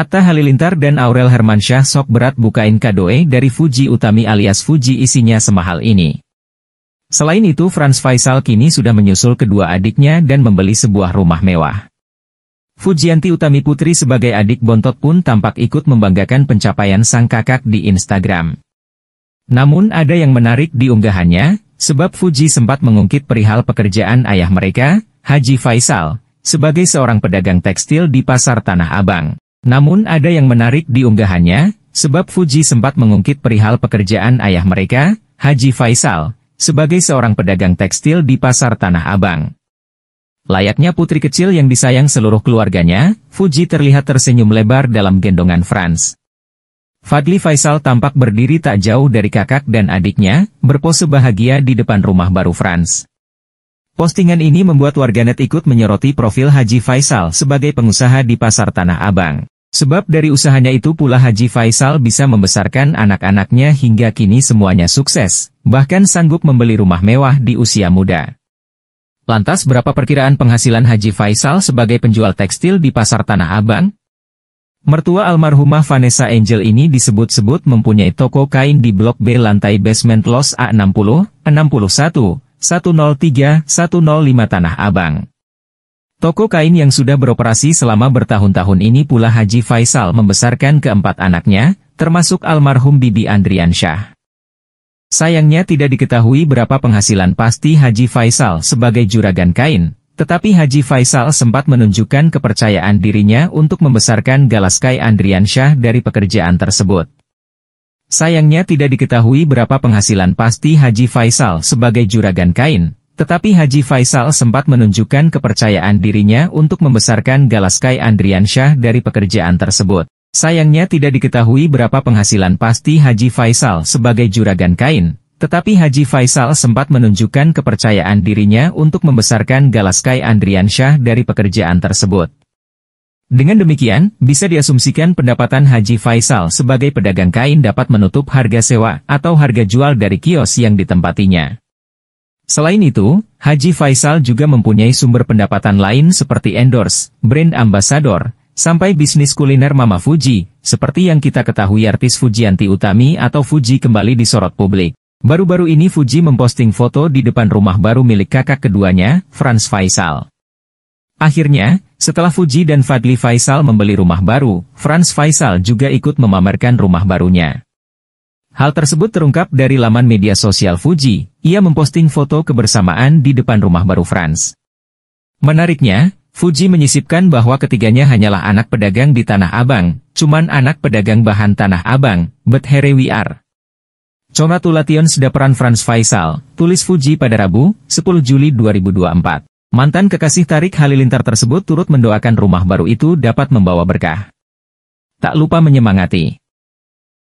Atta Halilintar dan Aurel Hermansyah sok berat bukain kadoe dari Fuji Utami alias Fuji isinya semahal ini. Selain itu Franz Faisal kini sudah menyusul kedua adiknya dan membeli sebuah rumah mewah. Fujianti Utami Putri sebagai adik bontot pun tampak ikut membanggakan pencapaian sang kakak di Instagram. Namun ada yang menarik di unggahannya, sebab Fuji sempat mengungkit perihal pekerjaan ayah mereka, Haji Faisal, sebagai seorang pedagang tekstil di pasar Tanah Abang. Namun ada yang menarik di unggahannya, sebab Fuji sempat mengungkit perihal pekerjaan ayah mereka, Haji Faisal, sebagai seorang pedagang tekstil di pasar Tanah Abang. Layaknya putri kecil yang disayang seluruh keluarganya, Fuji terlihat tersenyum lebar dalam gendongan Franz. Fadli Faisal tampak berdiri tak jauh dari kakak dan adiknya, berpose bahagia di depan rumah baru Franz. Postingan ini membuat warganet ikut menyoroti profil Haji Faisal sebagai pengusaha di pasar Tanah Abang. Sebab dari usahanya itu pula Haji Faisal bisa membesarkan anak-anaknya hingga kini semuanya sukses, bahkan sanggup membeli rumah mewah di usia muda. Lantas berapa perkiraan penghasilan Haji Faisal sebagai penjual tekstil di pasar Tanah Abang? Mertua almarhumah Vanessa Angel ini disebut-sebut mempunyai toko kain di Blok B lantai basement Los A60, 61, 103, 105 Tanah Abang. Toko kain yang sudah beroperasi selama bertahun-tahun ini pula Haji Faisal membesarkan keempat anaknya, termasuk almarhum Bibi Andriansyah. Sayangnya tidak diketahui berapa penghasilan pasti Haji Faisal sebagai juragan kain, tetapi Haji Faisal sempat menunjukkan kepercayaan dirinya untuk membesarkan Galaskai Andrian Syah dari pekerjaan tersebut. Sayangnya tidak diketahui berapa penghasilan pasti Haji Faisal sebagai juragan kain, tetapi Haji Faisal sempat menunjukkan kepercayaan dirinya untuk membesarkan Galaskai Andriansyah dari pekerjaan tersebut. Sayangnya tidak diketahui berapa penghasilan pasti Haji Faisal sebagai juragan kain, tetapi Haji Faisal sempat menunjukkan kepercayaan dirinya untuk membesarkan Galaskai Andriansyah dari pekerjaan tersebut. Dengan demikian, bisa diasumsikan pendapatan Haji Faisal sebagai pedagang kain dapat menutup harga sewa atau harga jual dari kios yang ditempatinya. Selain itu, Haji Faisal juga mempunyai sumber pendapatan lain seperti endorse, brand ambassador, sampai bisnis kuliner Mama Fuji, seperti yang kita ketahui artis Fujianti Utami atau Fuji kembali disorot publik. Baru-baru ini Fuji memposting foto di depan rumah baru milik kakak keduanya, Franz Faisal. Akhirnya, setelah Fuji dan Fadli Faisal membeli rumah baru, Franz Faisal juga ikut memamerkan rumah barunya. Hal tersebut terungkap dari laman media sosial Fuji, ia memposting foto kebersamaan di depan rumah baru Franz. Menariknya, Fuji menyisipkan bahwa ketiganya hanyalah anak pedagang di Tanah Abang, cuman anak pedagang bahan Tanah Abang, but here we are. Congratulations sedaperan Franz Faisal, tulis Fuji pada Rabu, 10 Juli 2024. Mantan kekasih Tarik Halilintar tersebut turut mendoakan rumah baru itu dapat membawa berkah. Tak lupa menyemangati.